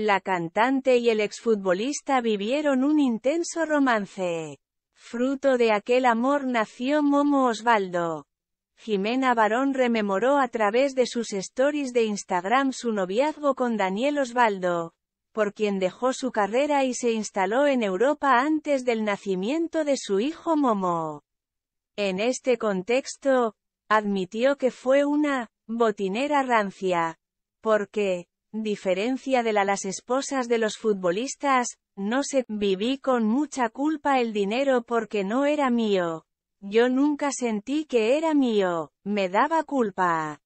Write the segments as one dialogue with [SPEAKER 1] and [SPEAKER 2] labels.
[SPEAKER 1] La cantante y el exfutbolista vivieron un intenso romance. Fruto de aquel amor nació Momo Osvaldo. Jimena Barón rememoró a través de sus stories de Instagram su noviazgo con Daniel Osvaldo, por quien dejó su carrera y se instaló en Europa antes del nacimiento de su hijo Momo. En este contexto, admitió que fue una botinera rancia, porque diferencia de la las esposas de los futbolistas, no se, viví con mucha culpa el dinero porque no era mío. Yo nunca sentí que era mío, me daba culpa.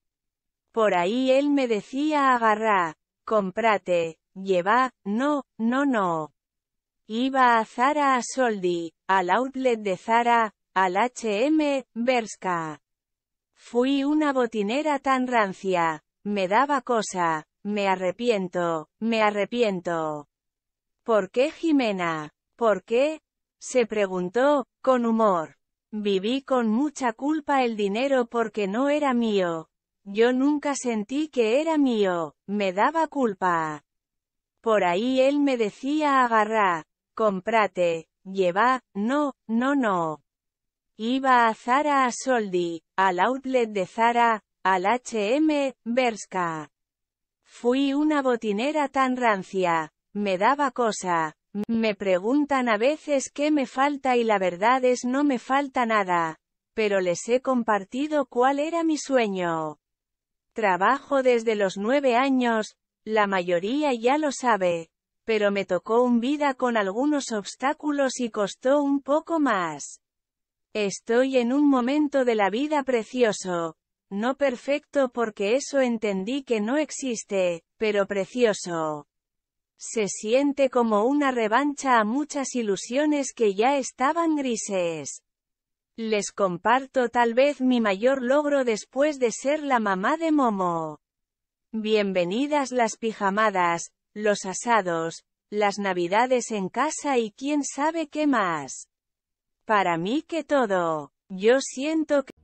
[SPEAKER 1] Por ahí él me decía agarra, comprate, lleva, no, no, no. Iba a Zara a Soldi, al outlet de Zara, al H&M, Berska. Fui una botinera tan rancia, me daba cosa, me arrepiento, me arrepiento. ¿Por qué Jimena? ¿Por qué? Se preguntó, con humor. Viví con mucha culpa el dinero porque no era mío. Yo nunca sentí que era mío, me daba culpa. Por ahí él me decía agarra, comprate, lleva, no, no, no. Iba a Zara a Soldi, al outlet de Zara, al HM, Berska. Fui una botinera tan rancia. Me daba cosa. Me preguntan a veces qué me falta y la verdad es no me falta nada. Pero les he compartido cuál era mi sueño. Trabajo desde los nueve años, la mayoría ya lo sabe. Pero me tocó un vida con algunos obstáculos y costó un poco más. Estoy en un momento de la vida precioso, no perfecto porque eso entendí que no existe, pero precioso. Se siente como una revancha a muchas ilusiones que ya estaban grises. Les comparto tal vez mi mayor logro después de ser la mamá de Momo. Bienvenidas las pijamadas, los asados, las navidades en casa y quién sabe qué más. Para mí que todo, yo siento que...